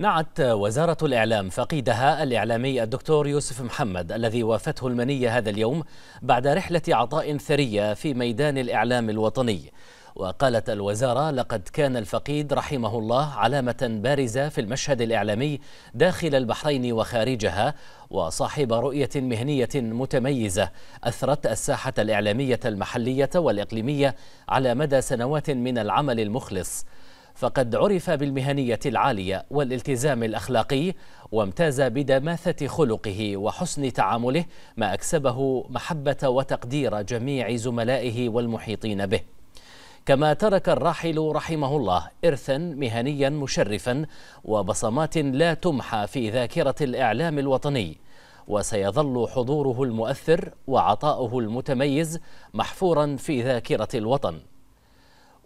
نعت وزارة الإعلام فقيدها الإعلامي الدكتور يوسف محمد الذي وافته المنية هذا اليوم بعد رحلة عطاء ثرية في ميدان الإعلام الوطني وقالت الوزارة لقد كان الفقيد رحمه الله علامة بارزة في المشهد الإعلامي داخل البحرين وخارجها وصاحب رؤية مهنية متميزة أثرت الساحة الإعلامية المحلية والإقليمية على مدى سنوات من العمل المخلص فقد عرف بالمهنية العالية والالتزام الأخلاقي وامتاز بدماثة خلقه وحسن تعامله ما أكسبه محبة وتقدير جميع زملائه والمحيطين به كما ترك الراحل رحمه الله إرثا مهنيا مشرفا وبصمات لا تمحى في ذاكرة الإعلام الوطني وسيظل حضوره المؤثر وعطاؤه المتميز محفورا في ذاكرة الوطن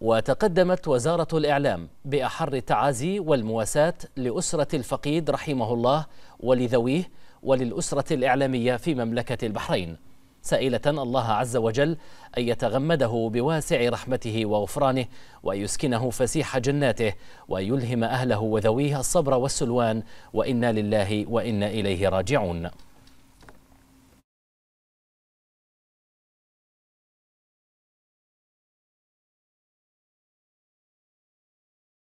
وتقدمت وزارة الإعلام بأحر التعازي والمواساة لأسرة الفقيد رحمه الله ولذويه وللأسرة الإعلامية في مملكة البحرين سائلة الله عز وجل أن يتغمده بواسع رحمته وغفرانه ويسكنه فسيح جناته ويلهم أهله وذويه الصبر والسلوان وإنا لله وإنا إليه راجعون